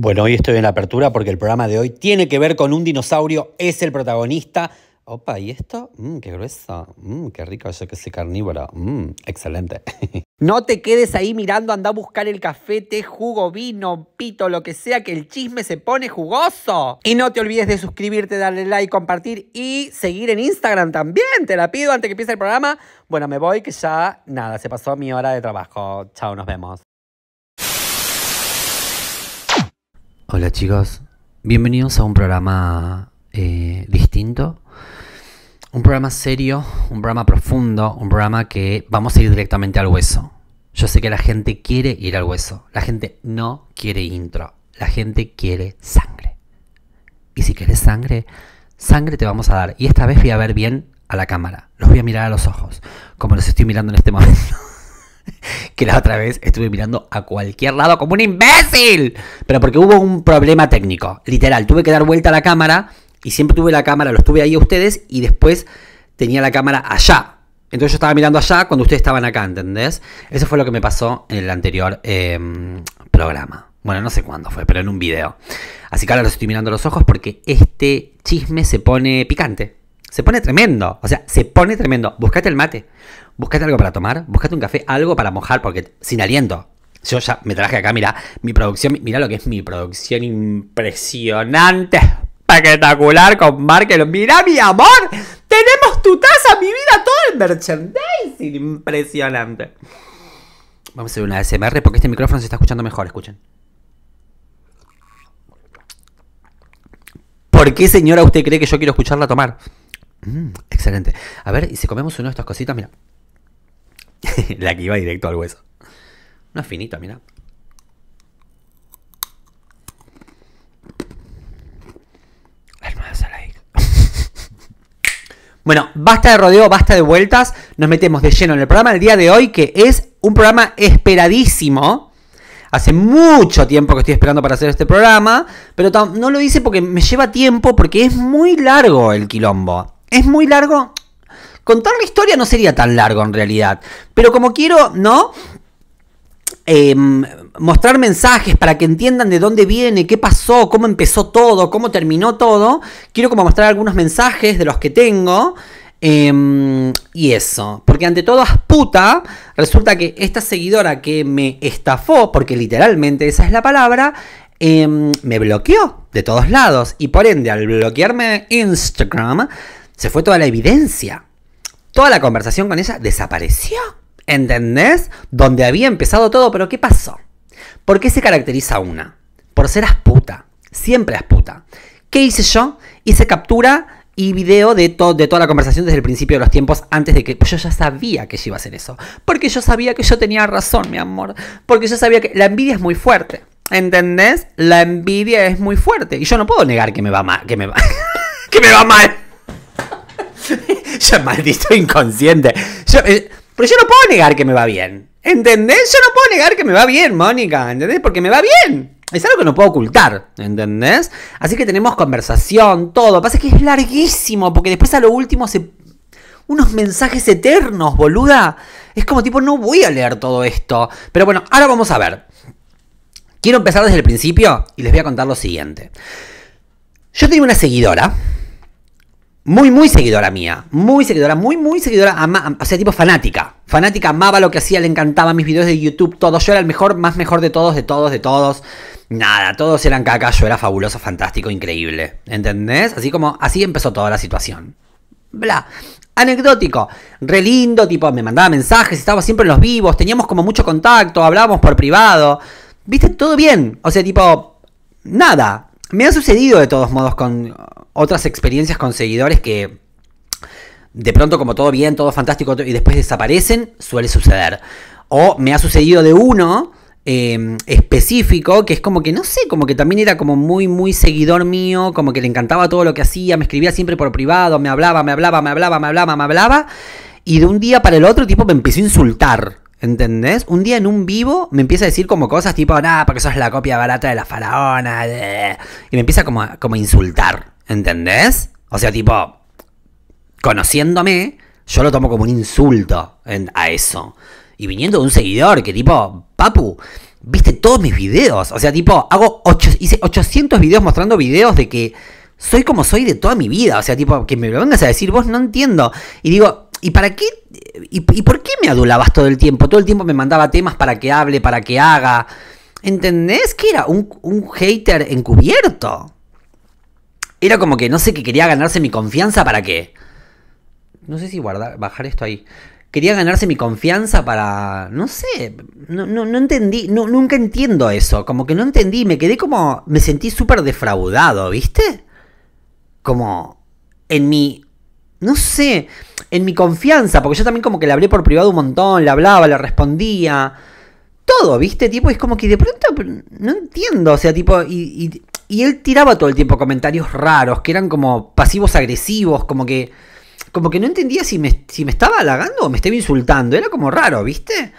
Bueno, hoy estoy en la apertura porque el programa de hoy tiene que ver con un dinosaurio, es el protagonista. Opa, ¿y esto? Mmm, qué grueso. Mmm, qué rico eso que soy carnívoro. Mmm, excelente. no te quedes ahí mirando, anda a buscar el café, té, jugo, vino, pito, lo que sea, que el chisme se pone jugoso. Y no te olvides de suscribirte, darle like, compartir y seguir en Instagram también. Te la pido antes que empiece el programa. Bueno, me voy que ya nada, se pasó mi hora de trabajo. Chao, nos vemos. Hola chicos, bienvenidos a un programa eh, distinto, un programa serio, un programa profundo, un programa que vamos a ir directamente al hueso. Yo sé que la gente quiere ir al hueso, la gente no quiere intro, la gente quiere sangre. Y si quieres sangre, sangre te vamos a dar. Y esta vez voy a ver bien a la cámara, los voy a mirar a los ojos, como los estoy mirando en este momento. que la otra vez estuve mirando a cualquier lado como un imbécil. Pero porque hubo un problema técnico, literal. Tuve que dar vuelta a la cámara y siempre tuve la cámara, lo tuve ahí a ustedes y después tenía la cámara allá. Entonces yo estaba mirando allá cuando ustedes estaban acá, ¿entendés? Eso fue lo que me pasó en el anterior em, programa. Bueno, no sé cuándo fue, pero en un video. Así que ahora los estoy mirando a los ojos porque este chisme se pone picante. Se pone tremendo, o sea, se pone tremendo. Buscate el mate, buscate algo para tomar, buscate un café, algo para mojar, porque sin aliento. Yo ya me traje acá, mira, mi producción, mira lo que es mi producción impresionante, espectacular con Markel. Mira, mi amor, tenemos tu taza, mi vida, todo el merchandising, impresionante. Vamos a hacer una SMR porque este micrófono se está escuchando mejor, escuchen. ¿Por qué, señora, usted cree que yo quiero escucharla tomar? Mm, excelente. A ver, y si comemos uno de estas cositas, mira. la que iba directo al hueso. Una finita, mira. Bueno, basta de rodeo, basta de vueltas. Nos metemos de lleno en el programa del día de hoy, que es un programa esperadísimo. Hace mucho tiempo que estoy esperando para hacer este programa, pero no lo hice porque me lleva tiempo, porque es muy largo el quilombo. ¿Es muy largo? Contar la historia no sería tan largo en realidad. Pero como quiero, ¿no? Em, mostrar mensajes para que entiendan de dónde viene, qué pasó, cómo empezó todo, cómo terminó todo. Quiero como mostrar algunos mensajes de los que tengo. Em, y eso, porque ante todo puta, resulta que esta seguidora que me estafó, porque literalmente esa es la palabra, em, me bloqueó de todos lados. Y por ende, al bloquearme Instagram, se fue toda la evidencia. Toda la conversación con ella desapareció. ¿Entendés? Donde había empezado todo, pero ¿qué pasó? ¿Por qué se caracteriza una? Por ser asputa. Siempre asputa. ¿Qué hice yo? Hice captura y video de, de toda la conversación desde el principio de los tiempos, antes de que pues yo ya sabía que ella iba a hacer eso. Porque yo sabía que yo tenía razón, mi amor. Porque yo sabía que la envidia es muy fuerte. ¿Entendés? La envidia es muy fuerte. Y yo no puedo negar que me va mal. Que me va, que me va mal. yo, maldito inconsciente. Eh, pero yo no puedo negar que me va bien. ¿Entendés? Yo no puedo negar que me va bien, Mónica. ¿Entendés? Porque me va bien. Es algo que no puedo ocultar, ¿entendés? Así que tenemos conversación, todo. Pasa que es larguísimo, porque después a lo último se. Unos mensajes eternos, boluda. Es como tipo, no voy a leer todo esto. Pero bueno, ahora vamos a ver. Quiero empezar desde el principio y les voy a contar lo siguiente. Yo tengo una seguidora muy, muy seguidora mía. Muy seguidora, muy, muy seguidora. o sea, tipo fanática. Fanática, amaba lo que hacía, le encantaba mis videos de YouTube, todo. Yo era el mejor, más mejor de todos, de todos, de todos. Nada, todos eran caca, yo era fabuloso, fantástico, increíble. ¿Entendés? Así como, así empezó toda la situación. Bla. Anecdótico, re lindo, tipo, me mandaba mensajes, estaba siempre en los vivos, teníamos como mucho contacto, hablábamos por privado. Viste, todo bien. O sea, tipo, nada. Me ha sucedido de todos modos con otras experiencias con seguidores que de pronto como todo bien, todo fantástico y después desaparecen, suele suceder. O me ha sucedido de uno em, específico, que es como que, no sé, como que también era como muy, muy seguidor mío, como que le encantaba todo lo que hacía, me escribía siempre por privado, me hablaba, me hablaba, me hablaba, me hablaba, me hablaba. Y de un día para el otro, tipo, me empezó a insultar. ¿Entendés? Un día en un vivo me empieza a decir como cosas tipo, nada, porque sos la copia barata de la faraona. Y me empieza como como a insultar. ¿Entendés? O sea, tipo, conociéndome, yo lo tomo como un insulto a eso. Y viniendo de un seguidor que tipo, papu, viste todos mis videos. O sea, tipo, hago ocho, hice 800 videos mostrando videos de que soy como soy de toda mi vida. O sea, tipo, que me lo vengas a decir, vos no entiendo. Y digo, ¿y para qué? ¿Y, por qué me adulabas todo el tiempo? Todo el tiempo me mandaba temas para que hable, para que haga. ¿Entendés que era un, un hater encubierto? Era como que no sé qué quería ganarse mi confianza para qué. No sé si guardar, bajar esto ahí. Quería ganarse mi confianza para. No sé. No, no, no entendí. No, nunca entiendo eso. Como que no entendí. Me quedé como. Me sentí súper defraudado, ¿viste? Como. En mi. No sé. En mi confianza. Porque yo también como que le hablé por privado un montón. Le hablaba, le respondía todo, ¿viste? Tipo, es como que de pronto no entiendo, o sea, tipo, y, y él tiraba todo el tiempo comentarios raros, que eran como pasivos agresivos, como que como que no entendía si me, si me estaba halagando o me estaba insultando. Era como raro, ¿viste?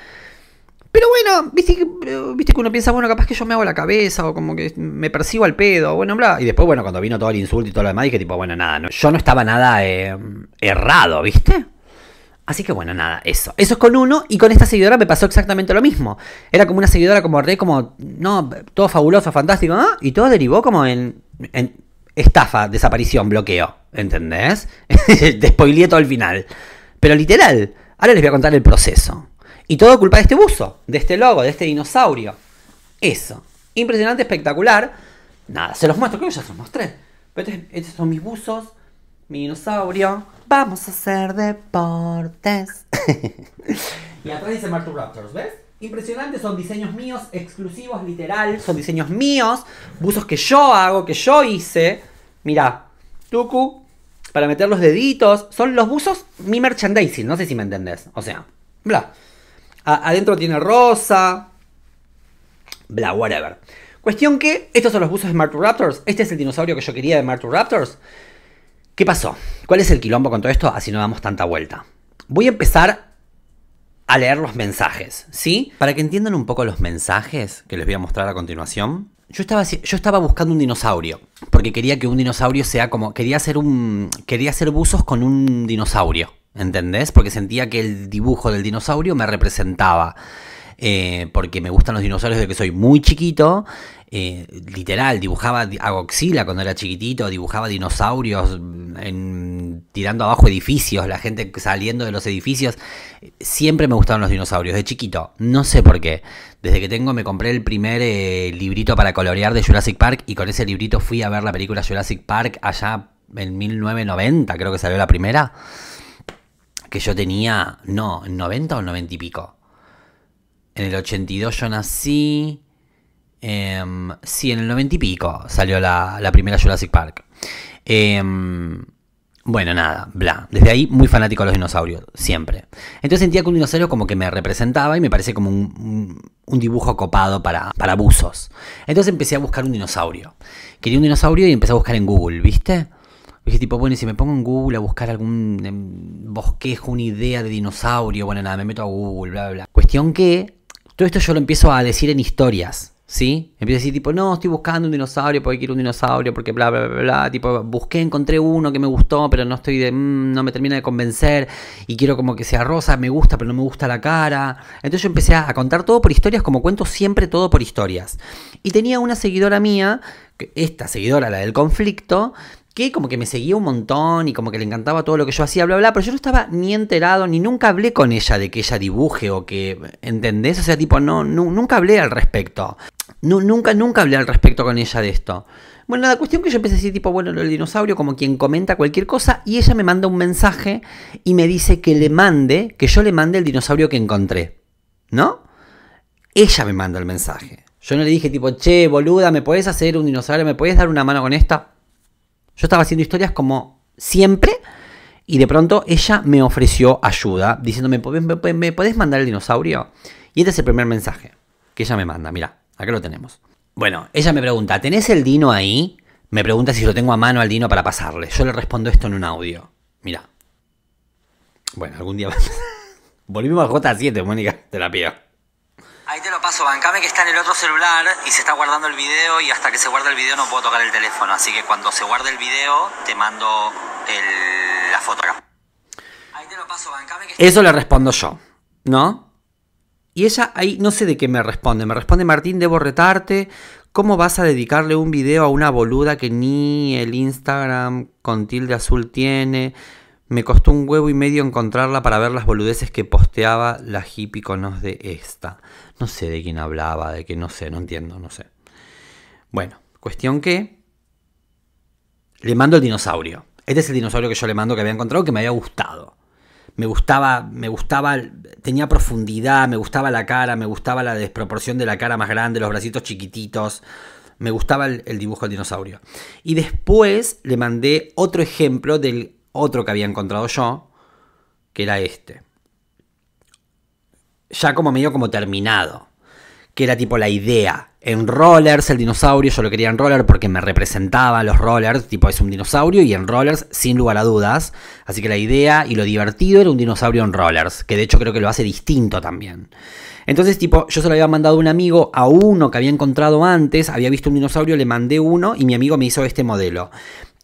Pero bueno, viste que, viste que uno piensa, bueno, capaz que yo me hago la cabeza o como que me percibo al pedo, bueno, bla. Y después, bueno, cuando vino todo el insulto y todo lo demás, dije tipo, bueno, nada, yo no estaba nada eh, errado, ¿viste? Así que bueno, nada, eso. Eso es con uno. Y con esta seguidora me pasó exactamente lo mismo. Era como una seguidora como re, como, no, todo fabuloso, fantástico, ¿no? Y todo derivó como en, estafa, desaparición, bloqueo. ¿Entendés? Te al todo el final. Pero literal, ahora les voy a contar el proceso. Y todo culpa de este buzo, de este logo, de este dinosaurio. Eso. Impresionante, espectacular. Nada, se los muestro, creo que ya se los mostré. estos son mis buzos Minosaurio, vamos a hacer deportes. y atrás dice Martu Raptors, ¿ves? Impresionante, son diseños míos, exclusivos, literal. Son diseños míos, buzos que yo hago, que yo hice. Mira, Tuku, para meter los deditos. Son los buzos, mi merchandising, no sé si me entendés. O sea, bla. adentro tiene rosa, bla, whatever. Cuestión que, estos son los buzos de Martu Raptors. Este es el dinosaurio que yo quería de Martu Raptors. ¿Qué pasó? ¿Cuál es el quilombo con todo esto? Así no damos tanta vuelta. Voy a empezar a leer los mensajes, ¿sí? Para que entiendan un poco los mensajes que les voy a mostrar a continuación. Yo estaba, yo estaba buscando un dinosaurio, porque quería que un dinosaurio sea como... Quería hacer, un, quería hacer buzos con un dinosaurio, ¿entendés? Porque sentía que el dibujo del dinosaurio me representaba. Eh, porque me gustan los dinosaurios desde que soy muy chiquito. Eh, literal, dibujaba a Godzilla cuando era chiquitito, dibujaba dinosaurios mm, en, tirando abajo edificios, la gente saliendo de los edificios. Siempre me gustaron los dinosaurios, de chiquito, no sé por qué. Desde que tengo me compré el primer eh, librito para colorear de Jurassic Park y con ese librito fui a ver la película Jurassic Park allá en 1990, creo que salió la primera. Que yo tenía, no, 90 o 90 y pico. En el 82 yo nací. Em, sí, en el 90 y pico salió la, primera Jurassic Park. Em, bueno, nada, bla. Desde ahí muy fanático de los dinosaurios, siempre. Entonces sentía que un dinosaurio como que me representaba y me parecía como un, dibujo copado para, para buzos. Entonces empecé a buscar un dinosaurio. Quería un dinosaurio y empecé a buscar en Google, ¿viste? Dije tipo, bueno, y si me pongo en Google a buscar algún em, bosquejo, una idea de dinosaurio, bueno, nada, me meto a Google, bla, bla, bla. Cuestión que todo esto yo lo empiezo a decir en historias, ¿sí? Empiezo a decir tipo, no, estoy buscando un dinosaurio porque quiero un dinosaurio, porque bla, bla, bla, bla. Tipo, busqué, encontré uno que me gustó, pero no estoy de, mm, no me termina de convencer y quiero como que sea rosa, me gusta, pero no me gusta la cara. Entonces yo empecé a contar todo por historias, como cuento siempre todo por historias. Y tenía una seguidora mía, esta seguidora, la del conflicto, como que me seguía un montón y como que le encantaba todo lo que yo hacía, bla, bla, pero yo no estaba ni enterado, ni nunca hablé con ella de que ella dibuje o que, ¿entendés? O sea, tipo, no, nunca hablé al respecto. nunca, nunca hablé al respecto con ella de esto. Bueno, la cuestión que yo empecé a decir, tipo, bueno, el dinosaurio, como quien comenta cualquier cosa, y ella me manda un mensaje y me dice que le mande, que yo le mande el dinosaurio que encontré. ¿No? Ella me manda el mensaje. Yo no le dije, tipo, che, boluda, ¿me podés hacer un dinosaurio? ¿Me podés dar una mano con esta? Yo estaba haciendo historias como siempre y de pronto ella me ofreció ayuda diciéndome, ¿me, podés mandar el dinosaurio? Y este es el primer mensaje que ella me manda. Mira, acá lo tenemos. Bueno, ella me pregunta, ¿tenés el dino ahí? Me pregunta si lo tengo a mano al dino para pasarle. Yo le respondo esto en un audio. Mira. Bueno, algún día... Volvimos a J7, Mónica, te la pido. Ahí te lo paso, bancame que está en el otro celular y se está guardando el video y hasta que se guarde el video no puedo tocar el teléfono. Así que cuando se guarde el video te mando la foto acá. Ahí te lo paso, bancame que está... Eso le respondo yo, ¿no? Y ella ahí no sé de qué me responde. Me responde Martín, debo retarte. ¿Cómo vas a dedicarle un video a una boluda que ni el Instagram con tilde azul tiene? Me costó un huevo y medio encontrarla para ver las boludeces que posteaba la hippie conoz de esta. No sé de quién hablaba, de que no sé, no entiendo, no sé. Bueno, cuestión que le mando el dinosaurio. Este es el dinosaurio que yo le mando que había encontrado que me había gustado. Me gustaba, me gustaba, tenía profundidad, me gustaba la cara, me gustaba la desproporción de la cara más grande, los bracitos chiquititos. Me gustaba el, el dibujo del dinosaurio. Y después le mandé otro ejemplo del otro que había encontrado yo, que era este ya como medio como terminado. Que era tipo la idea. En Rollers, el dinosaurio, yo lo quería en rollers porque me representaba los Rollers, tipo es un dinosaurio y en Rollers sin lugar a dudas. Así que la idea y lo divertido era un dinosaurio en Rollers, que de hecho creo que lo hace distinto también. Entonces, tipo, yo se lo había mandado a un amigo, a uno que había encontrado antes, había visto un dinosaurio, le mandé uno y mi amigo me hizo este modelo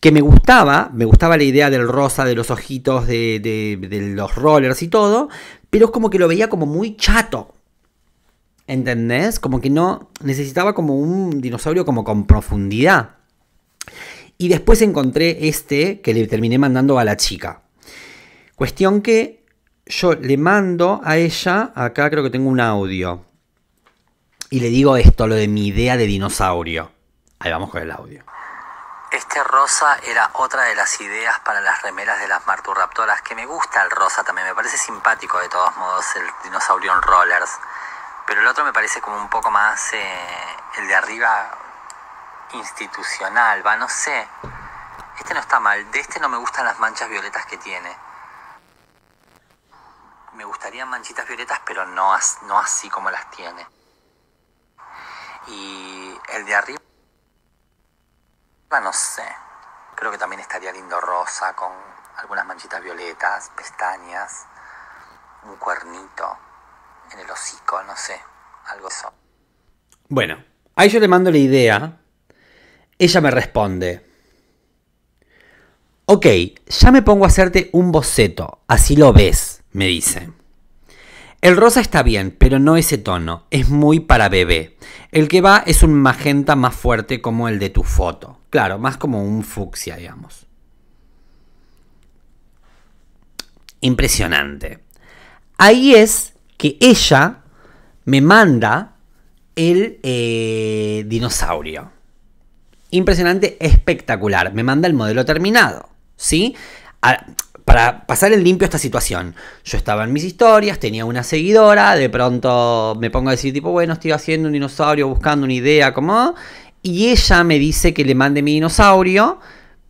que me gustaba, me gustaba la idea del rosa, de los ojitos, de, los rollers y todo, pero es como que lo veía como muy chato. ¿Entendés? Como que no necesitaba como un dinosaurio como con profundidad. Y después encontré este que le terminé mandando a la chica. Cuestión que yo le mando a ella, acá creo que tengo un audio. Y le digo esto, lo de mi idea de dinosaurio. Ahí vamos con el audio. Este rosa era otra de las ideas para las remeras de las Marturraptoras, que me gusta el rosa también, me parece simpático de todos modos el dinosaurio rollers, pero el otro me parece como un poco más eh, el de arriba institucional, va, no sé. Este no está mal, de este no me gustan las manchas violetas que tiene. Me gustarían manchitas violetas, pero no así como las tiene. Y el de arriba Ah, no sé. Creo que también estaría lindo rosa con algunas manchitas violetas, pestañas, un cuernito en el hocico, no sé, algo eso. Bueno, ahí yo le mando la idea. Ella me responde. Ok, ya me pongo a hacerte un boceto, así lo ves, me dice. El rosa está bien, pero no ese tono, es muy para bebé. El que va es un magenta más fuerte como el de tu foto. Claro, más como un fucsia, digamos. Impresionante. Ahí es que ella me manda el eh, dinosaurio. Impresionante, espectacular. Me manda el modelo terminado. ¿Sí? para pasar el limpio esta situación. Yo estaba en mis historias, tenía una seguidora, de pronto me pongo a decir tipo, bueno, estoy haciendo un dinosaurio, buscando una idea, como y ella me dice que le mande mi dinosaurio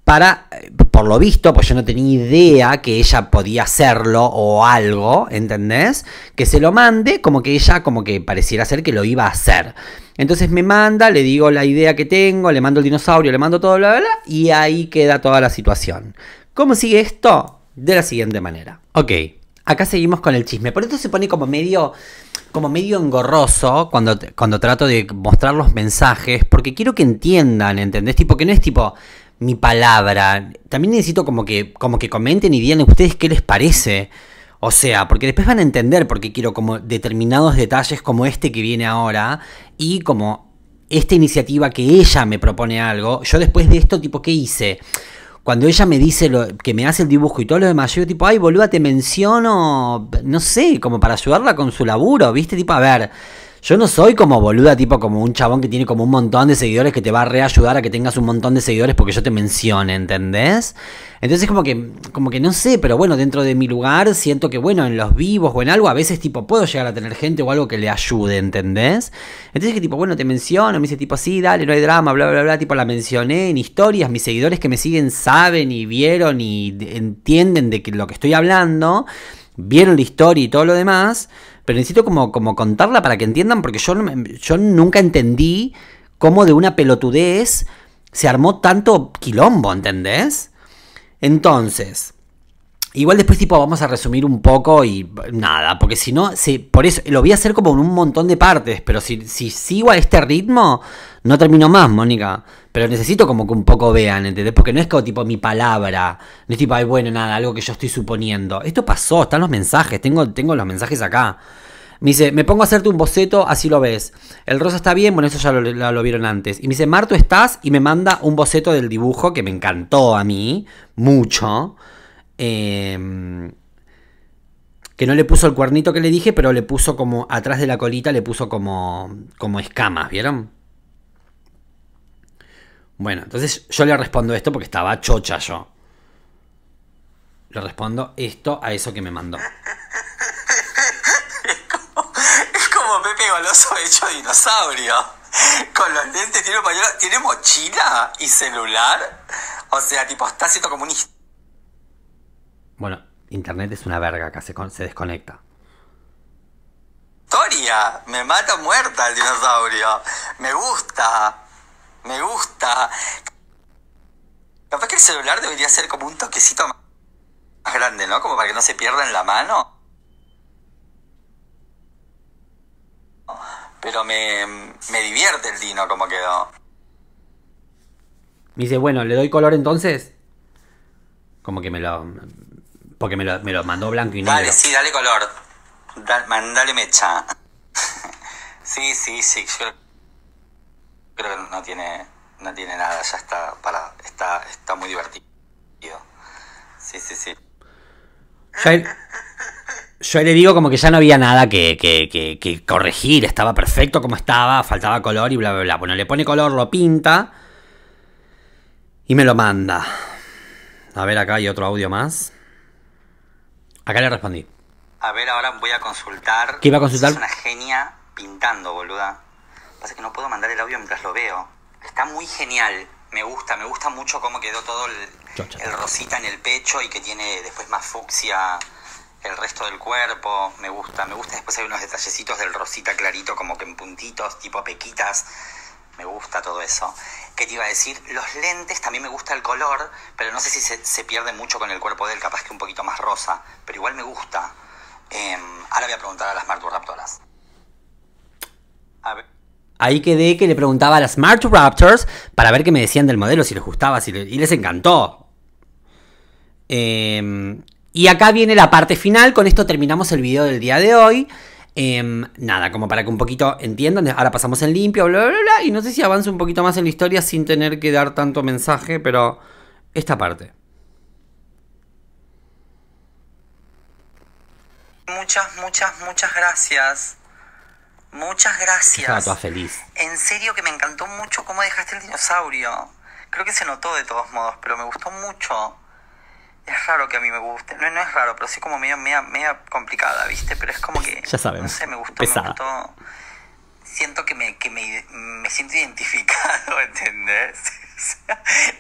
para, eh, por lo visto, pues yo no tenía idea que ella podía hacerlo o algo, ¿entendés? Que se lo mande, como que ella, como que pareciera ser que lo iba a hacer. Entonces me manda, le digo la idea que tengo, le mando el dinosaurio, le mando todo, bla, bla, y ahí queda toda la situación. ¿Cómo sigue esto? De la siguiente manera. Ok, Acá seguimos con el chisme. Por eso se pone como medio, como medio engorroso cuando, cuando trato de mostrar los mensajes, porque quiero que entiendan, ¿entendés? Tipo, que no es tipo mi palabra. También necesito como que, como que comenten y digan a ustedes qué les parece. O sea, porque después van a entender porque quiero como determinados detalles como este que viene ahora y como esta iniciativa que ella me propone algo. Yo después de esto, tipo, ¿qué hice? cuando ella me dice lo, que me hace el dibujo y todo lo demás, yo tipo, ay, boluda, te menciono, no sé, como para ayudarla con su laburo, ¿viste? Tipo, a ver. Yo no soy como boluda, tipo como un chabón que tiene como un montón de seguidores que te va a reayudar a que tengas un montón de seguidores porque yo te mencione, ¿entendés? Entonces como que, como que no sé, pero bueno, dentro de mi lugar siento que bueno, en los vivos o en algo, a veces tipo puedo llegar a tener gente o algo que le ayude, ¿entendés? Entonces que tipo, bueno, te menciono, me dice tipo, sí, dale, no hay drama, bla, bla, bla, tipo la mencioné en historias, mis seguidores que me siguen saben y vieron y entienden de que lo que estoy hablando, vieron la historia y todo lo demás pero necesito como, como contarla para que entiendan, porque yo, yo nunca entendí cómo de una pelotudez se armó tanto quilombo, ¿entendés? Entonces, Igual después tipo vamos a resumir un poco y nada, porque si no, por eso lo voy a hacer como en un montón de partes, pero si, sigo a este ritmo, no termino más, Mónica. Pero necesito como que un poco vean, ¿entendés? Porque no es como tipo mi palabra, no es tipo, ay bueno, nada, algo que yo estoy suponiendo. Esto pasó, están los mensajes, tengo, tengo los mensajes acá. Me dice, me pongo a hacerte un boceto, así lo ves. El rosa está bien, bueno, eso ya lo, lo, vieron antes. Y me dice, Marto, ¿estás? Y me manda un boceto del dibujo que me encantó a mí, mucho. Em, que no le puso el cuernito que le dije, pero le puso como atrás de la colita, le puso como, como escamas, ¿vieron? Bueno, entonces yo le respondo esto porque estaba chocha yo. Le respondo esto a eso que me mandó. Es como, Pepe Goloso hecho dinosaurio. Con los dientes tiene mochila y celular. O sea, tipo, está siendo comunista. Bueno, internet es una verga que se, desconecta. Historia, me mata muerta el dinosaurio. Me gusta, me gusta. Capaz que el celular debería ser como un toquecito más grande, ¿no? Como para que no se pierda en la mano. Pero me, me divierte el dino como quedó. Me dice, bueno, ¿le doy color entonces? Como que me lo. Porque me lo, mandó blanco y negro. Vale, sí, dale color. mandale mecha. sí, sí, sí. Yo creo que no tiene, no tiene nada. Ya está, para, está, muy divertido. Sí, sí, sí. Yo, yo, le digo como que ya no había nada que, corregir, estaba perfecto como estaba, faltaba color y bla, bla, bla. Bueno, le pone color, lo pinta y me lo manda. A ver, acá hay otro audio más. Acá le respondí. A ver, ahora voy a consultar. ¿Qué iba a consultar? Es una genia pintando, boluda. Pasa que no puedo mandar el audio mientras lo veo. Está muy genial. Me gusta, me gusta mucho cómo quedó todo el, rosita en el pecho y que tiene después más fucsia el resto del cuerpo. Me gusta, me gusta. Después hay unos detallecitos del rosita clarito, como que en puntitos, tipo pequitas. Me gusta todo eso. ¿Qué te iba a decir? Los lentes, también me gusta el color, pero no sé si se, pierde mucho con el cuerpo del capaz que un poquito más rosa, pero igual me gusta. Em, ahora voy a preguntar a las smart A Ahí quedé que le preguntaba a las Raptors para ver qué me decían del modelo, si les gustaba, si les, y les encantó. Em, y acá viene la parte final, con esto terminamos el video del día de hoy. Em, nada, como para que un poquito entiendan, ahora pasamos en limpio, bla, bla, bla, y no sé si avance un poquito más en la historia sin tener que dar tanto mensaje, pero esta parte. Muchas, muchas, muchas gracias. Muchas gracias. feliz. En serio que me encantó mucho cómo dejaste el dinosaurio. Creo que se notó de todos modos, pero me gustó mucho es raro que a mí me guste. No, no es raro, pero sí como medio, media, media complicada, ¿viste? Pero es como que. Ya saben. No sé, me gustó. Me gustó siento que me, que me, siento identificado, ¿entendés?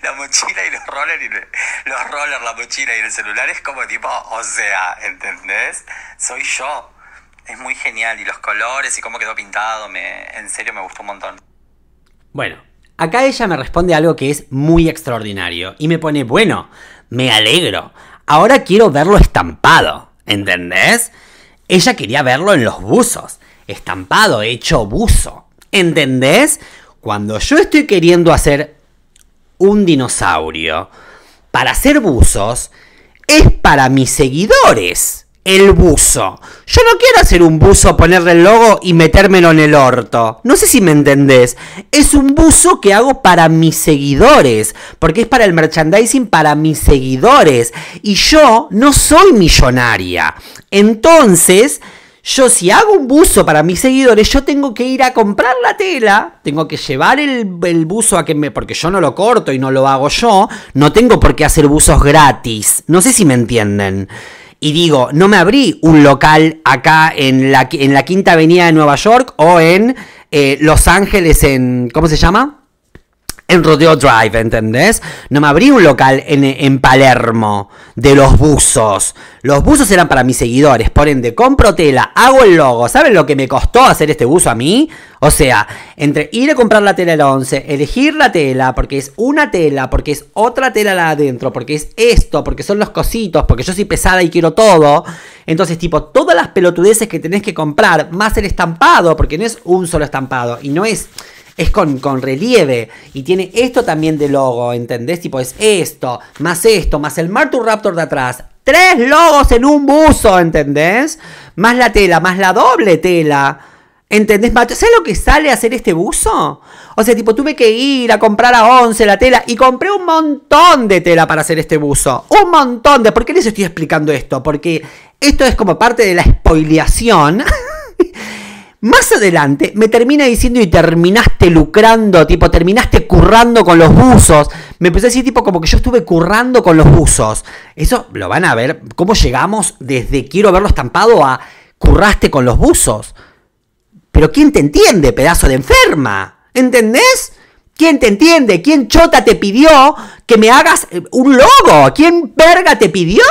la mochila y los rollers, y los rollers, la mochila y el celular es como tipo, o sea, ¿entendés? Soy yo. Es muy genial. Y los colores y cómo quedó pintado, me, en serio me gustó un montón. Bueno, acá ella me responde algo que es muy extraordinario y me pone, bueno, me alegro. Ahora quiero verlo estampado, ¿entendés? Ella quería verlo en los buzos, estampado, hecho buzo, ¿entendés? Cuando yo estoy queriendo hacer un dinosaurio para hacer buzos, es para mis seguidores el buzo. Yo no quiero hacer un buzo, ponerle el logo y metérmelo en el orto. No sé si me entendés. Es un buzo que hago para mis seguidores, porque es para el merchandising para mis seguidores. Y yo no soy millonaria. Entonces, yo si hago un buzo para mis seguidores, yo tengo que ir a comprar la tela, tengo que llevar el, el, buzo a que me... porque yo no lo corto y no lo hago yo, no tengo por qué hacer buzos gratis. No sé si me entienden y digo, no me abrí un local acá en la, en la Quinta Avenida de Nueva York o en eh, Los Ángeles, en, ¿cómo se llama? en Rodeo Drive, ¿entendés? No me abrí un local en, Palermo de los buzos. Los buzos eran para mis seguidores, por ende, compro tela, hago el logo. ¿Saben lo que me costó hacer este buzo a mí? O sea, entre ir a comprar la tela el 11, elegir la tela, porque es una tela, porque es otra tela la adentro, porque es esto, porque son los cositos, porque yo soy pesada y quiero todo. Entonces, tipo, todas las pelotudeces que tenés que comprar, más el estampado, porque no es un solo estampado y no es es con, relieve y tiene esto también de logo, ¿entendés? Tipo, es esto, más esto, más el Martu Raptor de atrás. Tres logos en un buzo, ¿entendés? Más la tela, más la doble tela. ¿Entendés? ¿Sabes lo que sale a hacer este buzo? O sea, tipo, tuve que ir a comprar a 11 la tela y compré un montón de tela para hacer este buzo. Un montón de... ¿Por qué les estoy explicando esto? Porque esto es como parte de la spoileación Más adelante me termina diciendo y terminaste lucrando, tipo, terminaste currando con los buzos. Me empecé a decir tipo como que yo estuve currando con los buzos. Eso lo van a ver, cómo llegamos desde quiero verlo estampado a curraste con los buzos. Pero ¿quién te entiende, pedazo de enferma? ¿Entendés? ¿Quién te entiende? ¿Quién chota te pidió que me hagas eh, un logo? ¿Quién verga te pidió?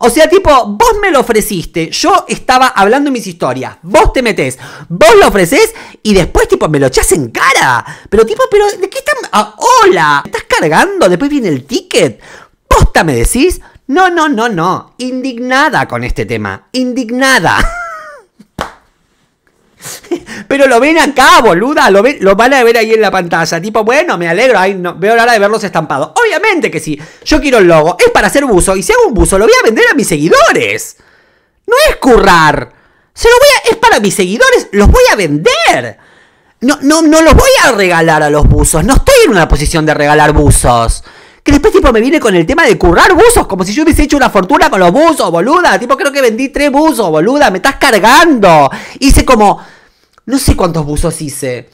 O sea, tipo, vos me lo ofreciste, yo estaba hablando mis historias, vos te metés, vos lo ofreces y después, tipo, me lo echas en cara. Pero, tipo, pero, ¿de qué están? Ah, ¡Hola! ¿Estás cargando? Después viene el ticket. ¿Posta me decís? No, no, no, no. Indignada con este tema. Indignada. Pero lo ven acá, boluda, lo, lo van a ver ahí en la pantalla. Tipo, bueno, me alegro, no, veo la hora de verlos estampados. Obviamente que sí, yo quiero el logo, es para hacer buzo, y si hago un buzo, lo voy a vender a mis seguidores. No es currar, se lo voy es para mis seguidores, los voy a vender. No, no, no los voy a regalar a los buzos, no estoy en una posición de regalar buzos. Que después, tipo, me viene con el tema de currar buzos, como si yo hubiese hecho una fortuna con los buzos, boluda. Tipo, creo que vendí tres buzos, boluda. Me estás cargando. Hice como. No sé cuántos buzos hice.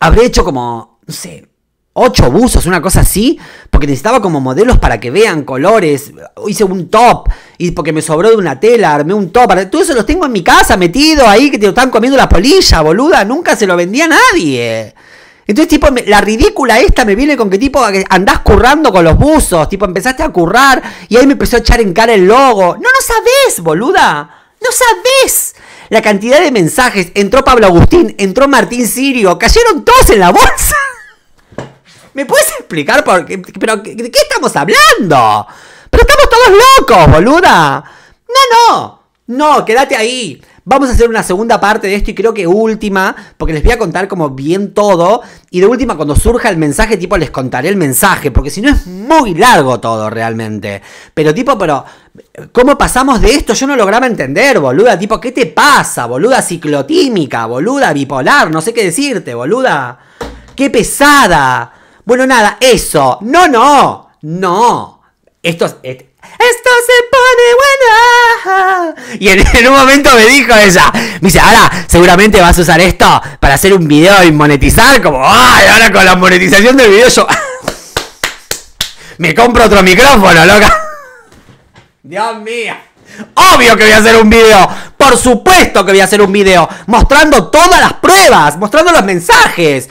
Habré hecho como. No sé. Ocho buzos, una cosa así, porque necesitaba como modelos para que vean colores. Hice un top, y porque me sobró de una tela, armé un top. Todo eso los tengo en mi casa metido ahí, que te lo están comiendo las polillas, boluda. Nunca se lo vendía a nadie. Entonces, tipo, la ridícula esta me viene con que, tipo, andás currando con los buzos, tipo, empezaste a currar y ahí me empezó a echar en cara el logo. No, no sabés, boluda. No sabés la cantidad de mensajes. Entró Pablo Agustín, entró Martín Sirio, cayeron todos en la bolsa. ¿Me puedes explicar por qué? ¿Pero de qué estamos hablando? Pero estamos todos locos, boluda. No, no. No, quédate ahí. Vamos a hacer una segunda parte de esto y creo que última, porque les voy a contar como bien todo. Y de última, cuando surja el mensaje, tipo, les contaré el mensaje, porque si no es muy largo todo realmente. Pero tipo, pero, ¿cómo pasamos de esto? Yo no lograba entender, boluda. Tipo, ¿qué te pasa, boluda ciclotímica, boluda bipolar? No sé qué decirte, boluda. ¡Qué pesada! Bueno, nada, eso. No, no, no. Esto, es esto se pone buena. Y en, en, un momento me dijo ella, me dice, ahora seguramente vas a usar esto para hacer un video y monetizar, como, ay, ahora con la monetización del video yo... me compro otro micrófono, loca. Dios mío. Obvio que voy a hacer un video. Por supuesto que voy a hacer un video. Mostrando todas las pruebas. Mostrando los mensajes.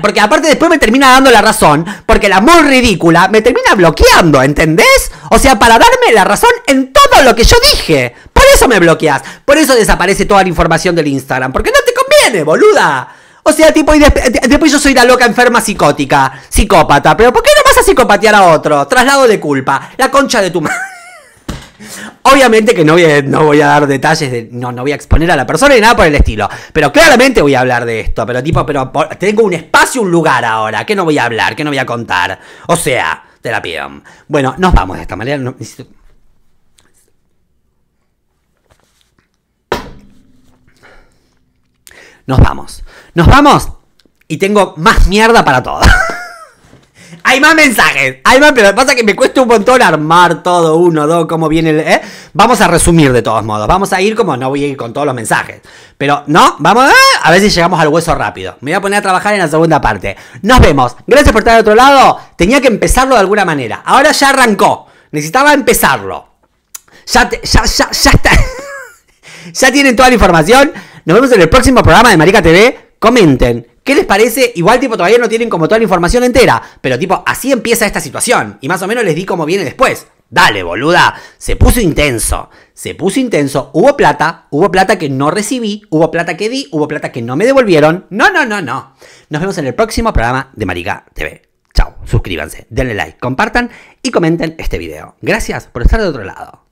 porque aparte después me termina dando la razón. Porque la muy ridícula me termina bloqueando. ¿Entendés? O sea, para darme la razón en todo lo que yo dije. Por eso me bloqueas. Por eso desaparece toda la información del Instagram. Porque no te conviene, boluda. O sea, tipo, y después, después yo soy la loca enferma psicótica, psicópata. Pero ¿por qué no vas a psicopatear a otro? Traslado de culpa. La concha de tu madre. Obviamente que no voy, a, dar detalles No, voy a exponer a la persona ni nada por el estilo. Pero claramente voy a hablar de esto. Pero tipo, pero tengo un espacio, un lugar ahora. que no voy a hablar? que no voy a contar? O sea, te la pido. Bueno, nos vamos de esta manera. Nos vamos. Nos vamos. Y tengo más mierda para todo. hay más mensajes. Hay más, pero pasa que me cuesta un montón armar todo uno, dos, cómo viene el. ¿eh? Vamos a resumir de todos modos. Vamos a ir como no voy a ir con todos los mensajes. Pero no, vamos ¿eh? a, ver si llegamos al hueso rápido. Me voy a poner a trabajar en la segunda parte. Nos vemos. Gracias por estar de otro lado. Tenía que empezarlo de alguna manera. Ahora ya arrancó. Necesitaba empezarlo. Ya, ya, ya, ya está. ya tienen toda la información. Nos vemos en el próximo programa de Marica TV comenten. ¿Qué les parece? Igual tipo todavía no tienen como toda la información entera, pero tipo así empieza esta situación y más o menos les di cómo viene después. Dale, boluda, se puso intenso, se puso intenso, hubo plata, hubo plata que no recibí, hubo plata que di, hubo plata que no me devolvieron. No, no, no, no. Nos vemos en el próximo programa de Marica TV. Chao, suscríbanse, denle like, compartan y comenten este video. Gracias por estar de otro lado.